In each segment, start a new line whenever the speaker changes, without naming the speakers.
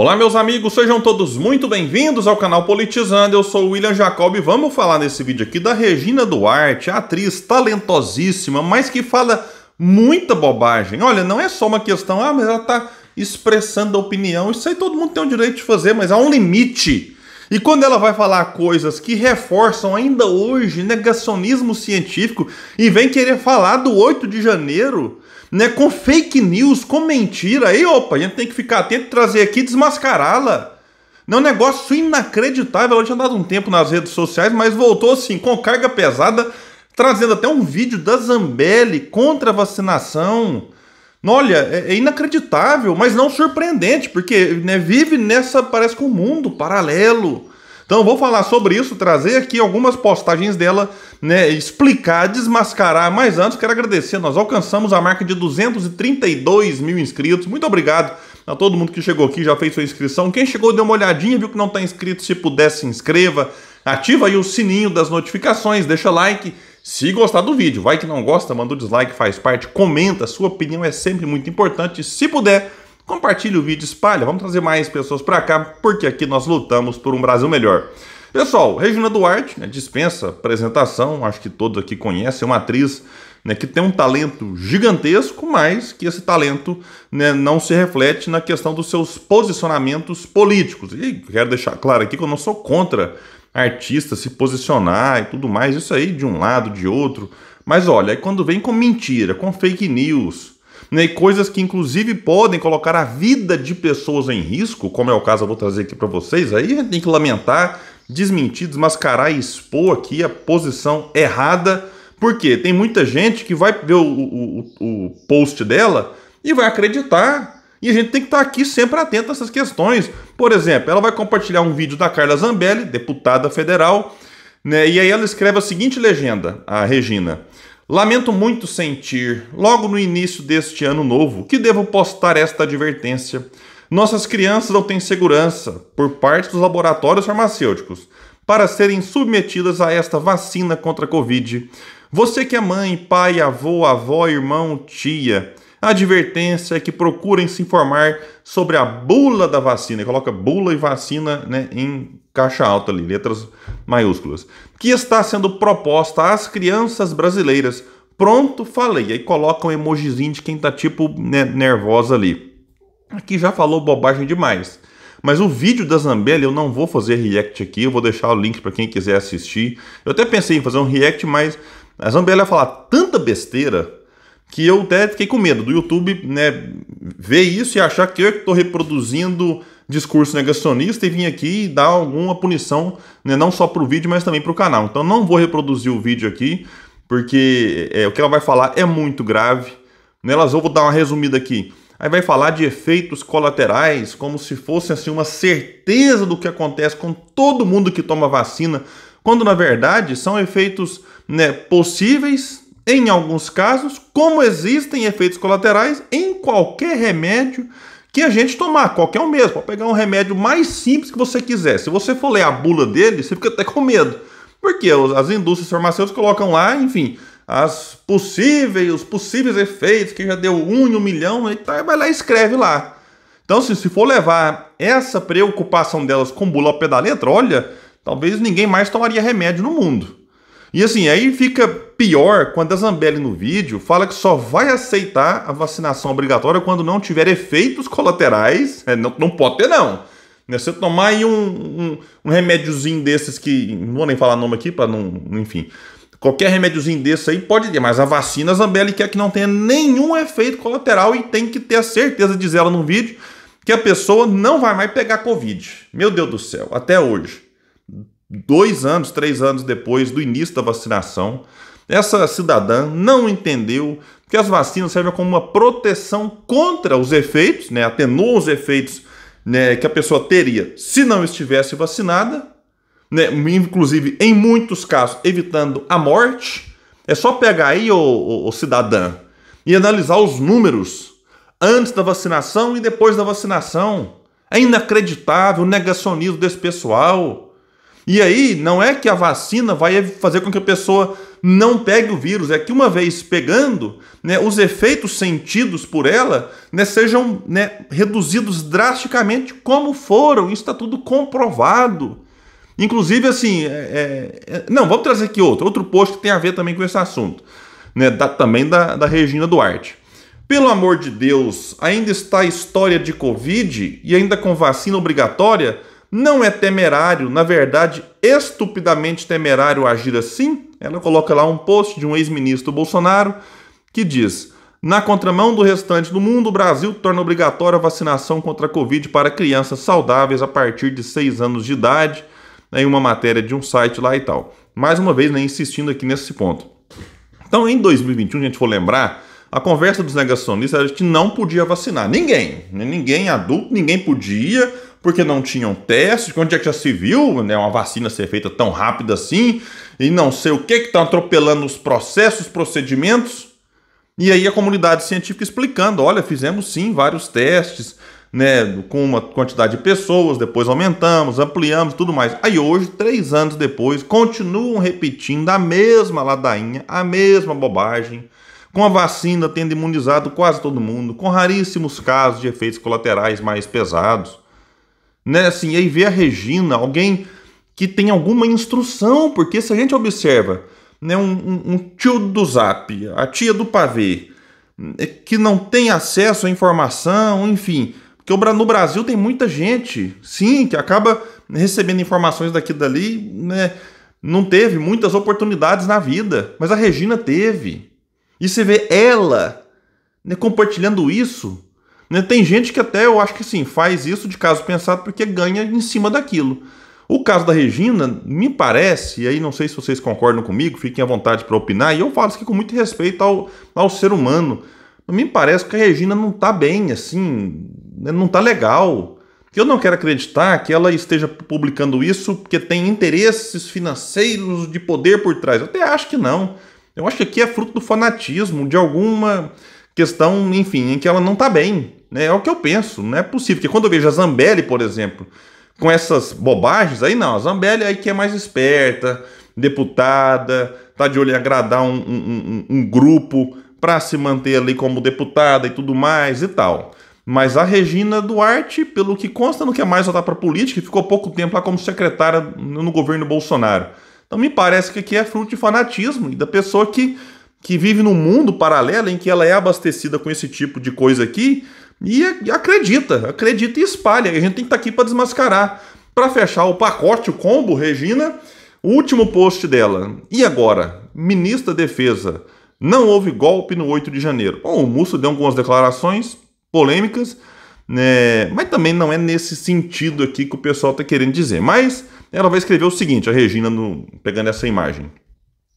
Olá, meus amigos, sejam todos muito bem-vindos ao canal Politizando. Eu sou o William Jacob e vamos falar nesse vídeo aqui da Regina Duarte, atriz talentosíssima, mas que fala muita bobagem. Olha, não é só uma questão, ah, mas ela está expressando a opinião. Isso aí todo mundo tem o direito de fazer, mas há um limite. E quando ela vai falar coisas que reforçam ainda hoje negacionismo científico e vem querer falar do 8 de janeiro, né, com fake news, com mentira. Aí, opa, a gente tem que ficar atento, trazer aqui e desmascará-la. É um negócio inacreditável. Ela tinha dado um tempo nas redes sociais, mas voltou assim, com carga pesada, trazendo até um vídeo da Zambelli contra a vacinação. Olha, é, é inacreditável, mas não surpreendente, porque né, vive nessa, parece que um mundo paralelo. Então vou falar sobre isso, trazer aqui algumas postagens dela né, explicar, desmascarar mais antes. Quero agradecer, nós alcançamos a marca de 232 mil inscritos. Muito obrigado a todo mundo que chegou aqui, já fez sua inscrição. Quem chegou, deu uma olhadinha, viu que não está inscrito, se puder, se inscreva. Ativa aí o sininho das notificações, deixa like. Se gostar do vídeo, vai que não gosta, manda o dislike, faz parte, comenta, sua opinião é sempre muito importante. Se puder, compartilhe o vídeo, espalha, vamos trazer mais pessoas para cá, porque aqui nós lutamos por um Brasil melhor. Pessoal, Regina Duarte né, dispensa apresentação, acho que todos aqui conhecem, é uma atriz né, que tem um talento gigantesco, mas que esse talento né, não se reflete na questão dos seus posicionamentos políticos. E quero deixar claro aqui que eu não sou contra artista se posicionar e tudo mais, isso aí de um lado, de outro. Mas olha, quando vem com mentira, com fake news, né, coisas que inclusive podem colocar a vida de pessoas em risco, como é o caso eu vou trazer aqui para vocês, aí a gente tem que lamentar desmentir, desmascarar e expor aqui a posição errada, porque tem muita gente que vai ver o, o, o post dela e vai acreditar. E a gente tem que estar aqui sempre atento a essas questões. Por exemplo, ela vai compartilhar um vídeo da Carla Zambelli, deputada federal, né? E aí ela escreve a seguinte legenda, a Regina. Lamento muito sentir, logo no início deste ano novo, que devo postar esta advertência nossas crianças não têm segurança por parte dos laboratórios farmacêuticos para serem submetidas a esta vacina contra a Covid. Você que é mãe, pai, avô, avó, irmão, tia, advertência é que procurem se informar sobre a bula da vacina. Coloca bula e vacina né, em caixa alta ali, letras maiúsculas. Que está sendo proposta às crianças brasileiras. Pronto, falei. Aí coloca um emojizinho de quem tá tipo né, nervosa ali aqui já falou bobagem demais. Mas o vídeo da Zambelli eu não vou fazer react aqui, eu vou deixar o link para quem quiser assistir. Eu até pensei em fazer um react, mas a Zambelli vai falar tanta besteira que eu até fiquei com medo do YouTube né, ver isso e achar que eu estou reproduzindo discurso negacionista e vim aqui dar alguma punição, né, não só para o vídeo, mas também para o canal. Então não vou reproduzir o vídeo aqui, porque é, o que ela vai falar é muito grave. Nelas eu vou dar uma resumida aqui. Aí vai falar de efeitos colaterais, como se fosse assim uma certeza do que acontece com todo mundo que toma vacina, quando na verdade são efeitos né, possíveis em alguns casos, como existem efeitos colaterais em qualquer remédio que a gente tomar, qualquer um mesmo. Pode pegar um remédio mais simples que você quiser. Se você for ler a bula dele, você fica até com medo. Porque as indústrias farmacêuticas colocam lá, enfim, as possíveis, os possíveis efeitos, que já deu um em um milhão, né? e então, tá, vai lá e escreve lá. Então, se, se for levar essa preocupação delas com bula ao pé da letra, olha, talvez ninguém mais tomaria remédio no mundo. E assim, aí fica pior quando a Zambelli no vídeo fala que só vai aceitar a vacinação obrigatória quando não tiver efeitos colaterais. É, não, não pode ter, não. Né, se Você tomar aí um, um, um remédiozinho desses que. Não vou nem falar nome aqui para não. Enfim. Qualquer remédiozinho desse aí pode ter, mas a vacina a Zambelli quer que não tenha nenhum efeito colateral e tem que ter a certeza, diz ela no vídeo, que a pessoa não vai mais pegar Covid. Meu Deus do céu, até hoje. Dois anos, três anos depois do início da vacinação, essa cidadã não entendeu que as vacinas servem como uma proteção contra os efeitos, né? atenuam os efeitos né, que a pessoa teria se não estivesse vacinada né, inclusive em muitos casos evitando a morte. É só pegar aí, o, o, o cidadã, e analisar os números antes da vacinação e depois da vacinação. É inacreditável o negacionismo desse pessoal. E aí, não é que a vacina vai fazer com que a pessoa não pegue o vírus, é que uma vez pegando, né, os efeitos sentidos por ela né, sejam né, reduzidos drasticamente, como foram. Isso está tudo comprovado. Inclusive, assim, é, é, é, não, vamos trazer aqui outro, outro post que tem a ver também com esse assunto, né? Da, também da, da Regina Duarte. Pelo amor de Deus, ainda está a história de Covid e ainda com vacina obrigatória? Não é temerário, na verdade, estupidamente temerário agir assim? Ela coloca lá um post de um ex-ministro Bolsonaro que diz: Na contramão do restante do mundo, o Brasil torna obrigatória a vacinação contra a Covid para crianças saudáveis a partir de 6 anos de idade né, em uma matéria de um site lá e tal. Mais uma vez, né, insistindo aqui nesse ponto. Então, em 2021, a gente for lembrar, a conversa dos negacionistas era que não podia vacinar. Ninguém, né, ninguém adulto, ninguém podia, porque não tinham testes, onde é que já se viu né, uma vacina ser feita tão rápida assim, e não sei o que, que está atropelando os processos, procedimentos. E aí a comunidade científica explicando, olha, fizemos sim vários testes, né, com uma quantidade de pessoas, depois aumentamos, ampliamos, tudo mais. Aí hoje, três anos depois, continuam repetindo a mesma ladainha, a mesma bobagem, com a vacina tendo imunizado quase todo mundo, com raríssimos casos de efeitos colaterais mais pesados. Né, assim, aí vê a Regina, alguém que tem alguma instrução, porque se a gente observa né, um, um, um tio do zap, a tia do pavê, é, que não tem acesso à informação, enfim, porque no Brasil tem muita gente, sim, que acaba recebendo informações daqui e dali, né? Não teve muitas oportunidades na vida, mas a Regina teve. E você vê ela né, compartilhando isso. Né? Tem gente que até eu acho que sim, faz isso de caso pensado porque ganha em cima daquilo. O caso da Regina, me parece, e aí não sei se vocês concordam comigo, fiquem à vontade para opinar, e eu falo isso aqui com muito respeito ao, ao ser humano me parece que a Regina não está bem, assim, né, não está legal. Eu não quero acreditar que ela esteja publicando isso porque tem interesses financeiros de poder por trás. Eu até acho que não. Eu acho que aqui é fruto do fanatismo, de alguma questão, enfim, em que ela não está bem. Né? É o que eu penso. Não é possível. Porque quando eu vejo a Zambelli, por exemplo, com essas bobagens, aí não. A Zambelli aí que é mais esperta, deputada, está de olho em agradar um, um, um, um grupo para se manter ali como deputada e tudo mais e tal. Mas a Regina Duarte, pelo que consta, não quer é mais voltar para a política e ficou pouco tempo lá como secretária no governo Bolsonaro. Então me parece que aqui é fruto de fanatismo e da pessoa que, que vive num mundo paralelo em que ela é abastecida com esse tipo de coisa aqui e, e acredita, acredita e espalha. E a gente tem que estar tá aqui para desmascarar. Para fechar o pacote, o combo, Regina, o último post dela. E agora? Ministra da Defesa não houve golpe no 8 de janeiro. Bom, o Musso deu algumas declarações polêmicas, né? mas também não é nesse sentido aqui que o pessoal está querendo dizer. Mas ela vai escrever o seguinte, a Regina, no, pegando essa imagem.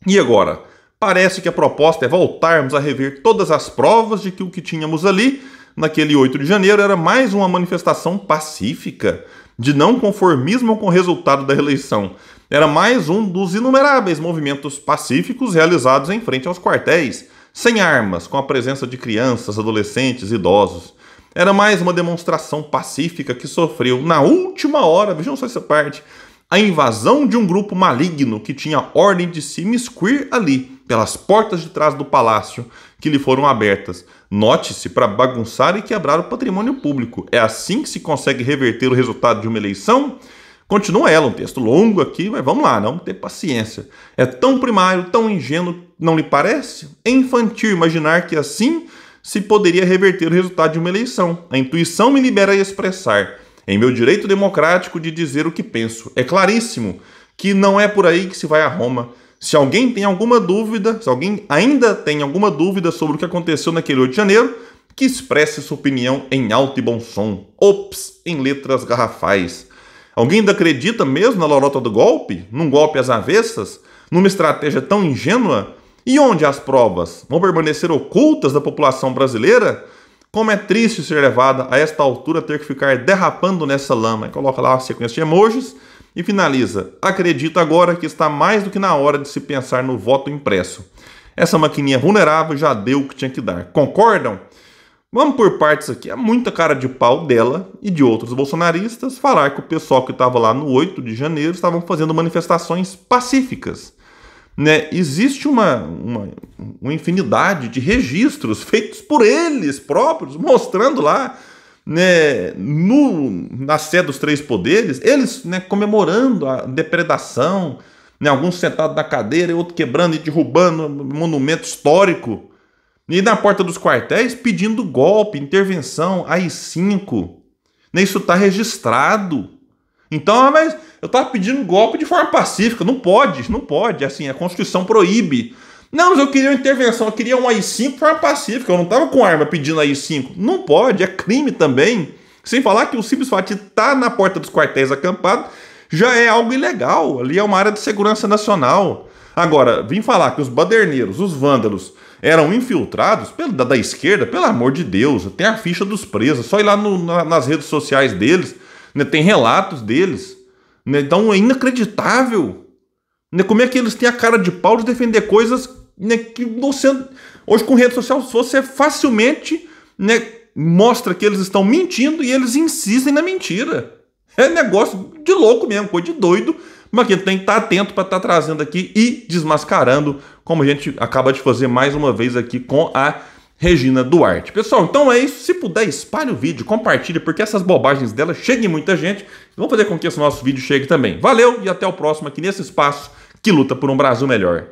E agora? Parece que a proposta é voltarmos a rever todas as provas de que o que tínhamos ali, naquele 8 de janeiro, era mais uma manifestação pacífica de não conformismo com o resultado da eleição era mais um dos inumeráveis movimentos pacíficos realizados em frente aos quartéis, sem armas, com a presença de crianças, adolescentes, idosos. Era mais uma demonstração pacífica que sofreu, na última hora, vejam só essa parte, a invasão de um grupo maligno que tinha ordem de se miscuir ali, pelas portas de trás do palácio, que lhe foram abertas. Note-se para bagunçar e quebrar o patrimônio público. É assim que se consegue reverter o resultado de uma eleição? Continua ela, um texto longo aqui, mas vamos lá, não ter paciência. É tão primário, tão ingênuo, não lhe parece? É infantil imaginar que assim se poderia reverter o resultado de uma eleição. A intuição me libera a expressar. Em meu direito democrático de dizer o que penso. É claríssimo que não é por aí que se vai a Roma. Se alguém tem alguma dúvida, se alguém ainda tem alguma dúvida sobre o que aconteceu naquele 8 de janeiro, que expresse sua opinião em alto e bom som. Ops, em letras garrafais. Alguém ainda acredita mesmo na lorota do golpe? Num golpe às avessas? Numa estratégia tão ingênua? E onde as provas? Vão permanecer ocultas da população brasileira? Como é triste ser levada a esta altura ter que ficar derrapando nessa lama. E coloca lá a sequência de emojis e finaliza. Acredito agora que está mais do que na hora de se pensar no voto impresso. Essa maquininha vulnerável já deu o que tinha que dar. Concordam? Vamos por partes aqui. É muita cara de pau dela e de outros bolsonaristas falar que o pessoal que estava lá no 8 de janeiro estavam fazendo manifestações pacíficas. Né? Existe uma, uma, uma infinidade de registros feitos por eles próprios, mostrando lá né, no, na sede dos três poderes, eles né, comemorando a depredação, né, alguns sentados na cadeira e outro quebrando e derrubando um monumento histórico e na porta dos quartéis pedindo golpe, intervenção, AI-5. Isso está registrado. Então, ah, mas eu estava pedindo golpe de forma pacífica. Não pode, não pode. Assim, a Constituição proíbe. Não, mas eu queria uma intervenção, eu queria um AI-5 de forma pacífica. Eu não estava com arma pedindo AI-5. Não pode, é crime também. Sem falar que o simples fato de estar tá na porta dos quartéis acampado já é algo ilegal. Ali é uma área de segurança nacional. Agora, vim falar que os baderneiros, os vândalos, eram infiltrados pelo, da, da, esquerda, pelo amor de Deus, tem a ficha dos presos, só ir lá no, na, nas redes sociais deles, né, tem relatos deles. Né, então é inacreditável. Né, como é que eles têm a cara de pau de defender coisas né, que você. Hoje com rede social você facilmente né, mostra que eles estão mentindo e eles insistem na mentira. É negócio de louco mesmo, coisa de doido mas que tem que estar tá atento para estar tá trazendo aqui e desmascarando, como a gente acaba de fazer mais uma vez aqui com a Regina Duarte. Pessoal, então é isso. Se puder, espalhe o vídeo, compartilhe, porque essas bobagens dela cheguem em muita gente. Vamos fazer com que esse nosso vídeo chegue também. Valeu e até o próximo aqui nesse espaço que luta por um Brasil melhor.